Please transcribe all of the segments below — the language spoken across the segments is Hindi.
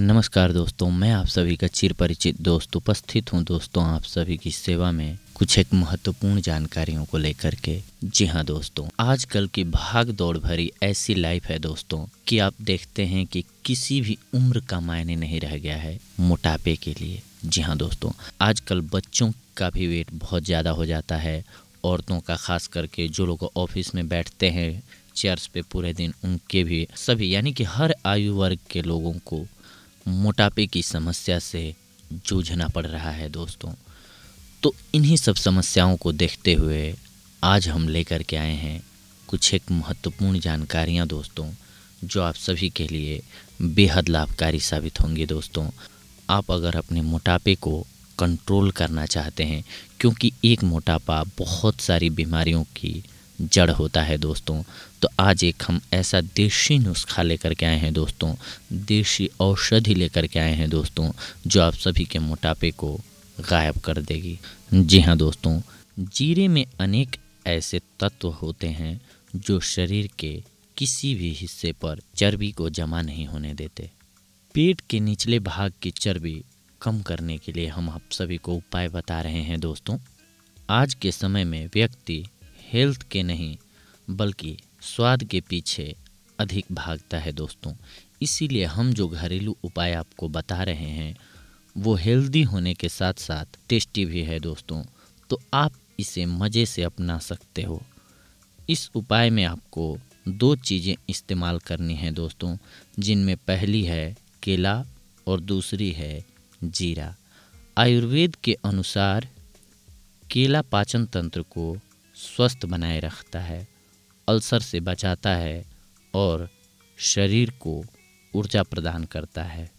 नमस्कार दोस्तों मैं आप सभी का चिर परिचित दोस्त उपस्थित हूं दोस्तों आप सभी की सेवा में कुछ एक महत्वपूर्ण जानकारियों को लेकर के जी हाँ दोस्तों आजकल की भाग दौड़ भरी ऐसी लाइफ है दोस्तों कि आप देखते हैं कि किसी भी उम्र का मायने नहीं रह गया है मोटापे के लिए जी हाँ दोस्तों आजकल बच्चों का भी वेट बहुत ज़्यादा हो जाता है औरतों का खास करके जो लोग ऑफिस में बैठते हैं चेयर्स पे पूरे दिन उनके भी सभी यानी कि हर आयु वर्ग के लोगों को मोटापे की समस्या से जूझना पड़ रहा है दोस्तों तो इन्हीं सब समस्याओं को देखते हुए आज हम लेकर के आए हैं कुछ एक महत्वपूर्ण जानकारियां दोस्तों जो आप सभी के लिए बेहद लाभकारी साबित होंगी दोस्तों आप अगर अपने मोटापे को कंट्रोल करना चाहते हैं क्योंकि एक मोटापा बहुत सारी बीमारियों की जड़ होता है दोस्तों तो आज एक हम ऐसा देशी नुस्खा लेकर के आए हैं दोस्तों देशी औषधि लेकर के आए हैं दोस्तों जो आप सभी के मोटापे को गायब कर देगी जी हाँ दोस्तों जीरे में अनेक ऐसे तत्व होते हैं जो शरीर के किसी भी हिस्से पर चर्बी को जमा नहीं होने देते पेट के निचले भाग की चर्बी कम करने के लिए हम आप सभी को उपाय बता रहे हैं दोस्तों आज के समय में व्यक्ति हेल्थ के नहीं बल्कि स्वाद के पीछे अधिक भागता है दोस्तों इसीलिए हम जो घरेलू उपाय आपको बता रहे हैं वो हेल्दी होने के साथ साथ टेस्टी भी है दोस्तों तो आप इसे मज़े से अपना सकते हो इस उपाय में आपको दो चीज़ें इस्तेमाल करनी हैं दोस्तों जिनमें पहली है केला और दूसरी है जीरा आयुर्वेद के अनुसार केला पाचन तंत्र को स्वस्थ बनाए रखता है अल्सर से बचाता है और शरीर को ऊर्जा प्रदान करता है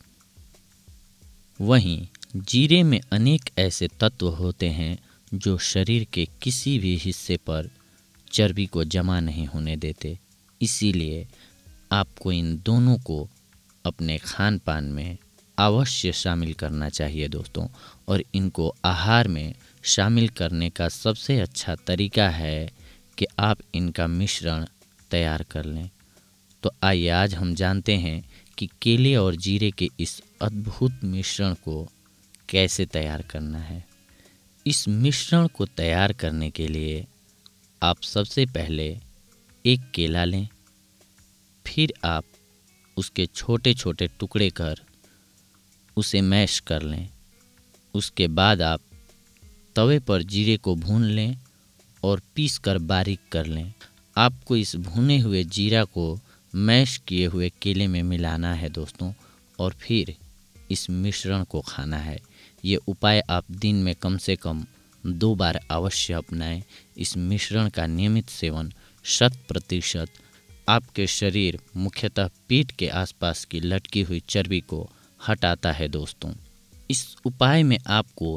वहीं जीरे में अनेक ऐसे तत्व होते हैं जो शरीर के किसी भी हिस्से पर चर्बी को जमा नहीं होने देते इसीलिए आपको इन दोनों को अपने खान पान में अवश्य शामिल करना चाहिए दोस्तों और इनको आहार में शामिल करने का सबसे अच्छा तरीका है कि आप इनका मिश्रण तैयार कर लें तो आइए आज हम जानते हैं कि केले और जीरे के इस अद्भुत मिश्रण को कैसे तैयार करना है इस मिश्रण को तैयार करने के लिए आप सबसे पहले एक केला लें फिर आप उसके छोटे छोटे टुकड़े कर उसे मैश कर लें उसके बाद आप तवे पर जीरे को भून लें और पीस कर बारीक कर लें आपको इस भुने हुए जीरा को मैश किए हुए केले में मिलाना है दोस्तों और फिर इस मिश्रण को खाना है ये उपाय आप दिन में कम से कम दो बार अवश्य अपनाएं इस मिश्रण का नियमित सेवन शत प्रतिशत आपके शरीर मुख्यतः पीठ के आसपास की लटकी हुई चर्बी को हटाता है दोस्तों इस उपाय में आपको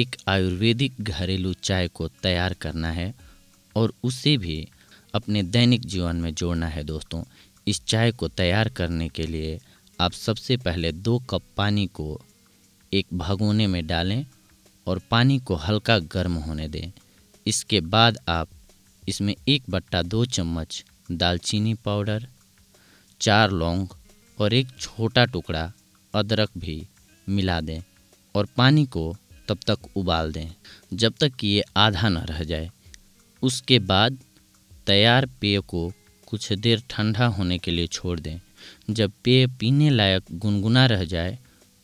एक आयुर्वेदिक घरेलू चाय को तैयार करना है और उसे भी अपने दैनिक जीवन में जोड़ना है दोस्तों इस चाय को तैयार करने के लिए आप सबसे पहले दो कप पानी को एक भगोने में डालें और पानी को हल्का गर्म होने दें इसके बाद आप इसमें एक बट्टा दो चम्मच दालचीनी पाउडर चार लौंग और एक छोटा टुकड़ा अदरक भी मिला दें और पानी को तब तक उबाल दें जब तक कि ये आधा न रह जाए उसके बाद तैयार पेय को कुछ देर ठंडा होने के लिए छोड़ दें जब पेय पीने लायक गुनगुना रह जाए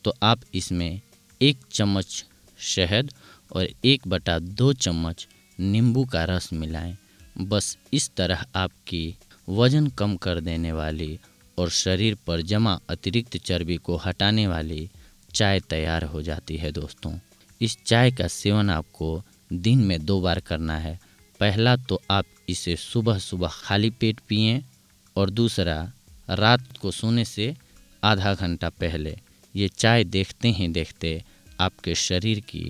तो आप इसमें एक चम्मच शहद और एक बटा दो चम्मच नींबू का रस मिलाएं बस इस तरह आपकी वज़न कम कर देने वाली और शरीर पर जमा अतिरिक्त चर्बी को हटाने वाली चाय तैयार हो जाती है दोस्तों इस चाय का सेवन आपको दिन में दो बार करना है पहला तो आप इसे सुबह सुबह खाली पेट पिए और दूसरा रात को सोने से आधा घंटा पहले ये चाय देखते ही देखते आपके शरीर की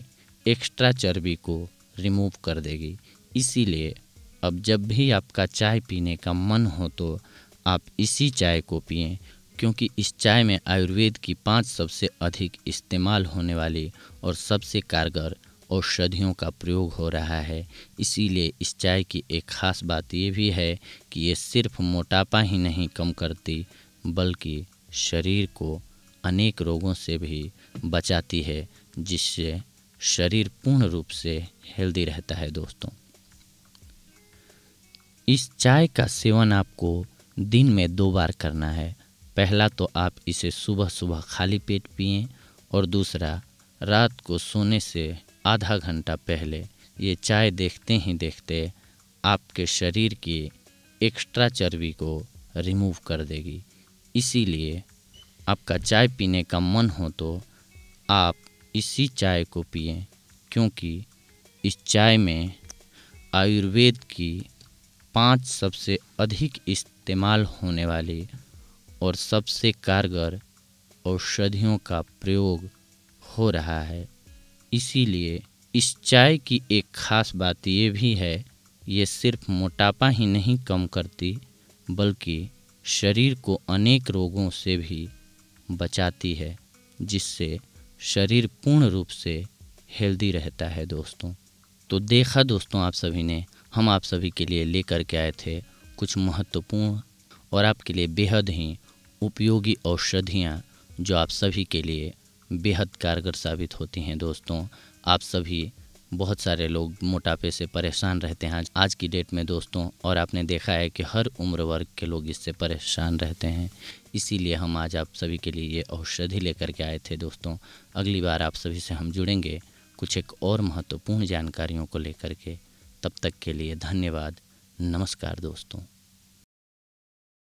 एक्स्ट्रा चर्बी को रिमूव कर देगी इसीलिए अब जब भी आपका चाय पीने का मन हो तो आप इसी चाय को पिएं क्योंकि इस चाय में आयुर्वेद की पांच सबसे अधिक इस्तेमाल होने वाली और सबसे कारगर औषधियों का प्रयोग हो रहा है इसीलिए इस चाय की एक ख़ास बात यह भी है कि ये सिर्फ मोटापा ही नहीं कम करती बल्कि शरीर को अनेक रोगों से भी बचाती है जिससे शरीर पूर्ण रूप से हेल्दी रहता है दोस्तों इस चाय का सेवन आपको दिन में दो बार करना है पहला तो आप इसे सुबह सुबह खाली पेट पिए और दूसरा रात को सोने से आधा घंटा पहले ये चाय देखते ही देखते आपके शरीर की एक्स्ट्रा चर्बी को रिमूव कर देगी इसीलिए आपका चाय पीने का मन हो तो आप इसी चाय को पिए क्योंकि इस चाय में आयुर्वेद की पांच सबसे अधिक इस्तेमाल होने वाले और सबसे कारगर औषधियों का प्रयोग हो रहा है इसीलिए इस चाय की एक खास बात ये भी है ये सिर्फ मोटापा ही नहीं कम करती बल्कि शरीर को अनेक रोगों से भी बचाती है जिससे शरीर पूर्ण रूप से हेल्दी रहता है दोस्तों तो देखा दोस्तों आप सभी ने हम आप सभी के लिए लेकर के आए थे कुछ महत्वपूर्ण और आपके लिए बेहद ही उपयोगी औषधियाँ जो आप सभी के लिए बेहद कारगर साबित होती हैं दोस्तों आप सभी बहुत सारे लोग मोटापे से परेशान रहते हैं आज आज की डेट में दोस्तों और आपने देखा है कि हर उम्र वर्ग के लोग इससे परेशान रहते हैं इसीलिए हम आज आप सभी के लिए ये औषधि लेकर के आए थे दोस्तों अगली बार आप सभी से हम जुड़ेंगे कुछ एक और महत्वपूर्ण जानकारियों को लेकर के तब तक के लिए धन्यवाद नमस्कार दोस्तों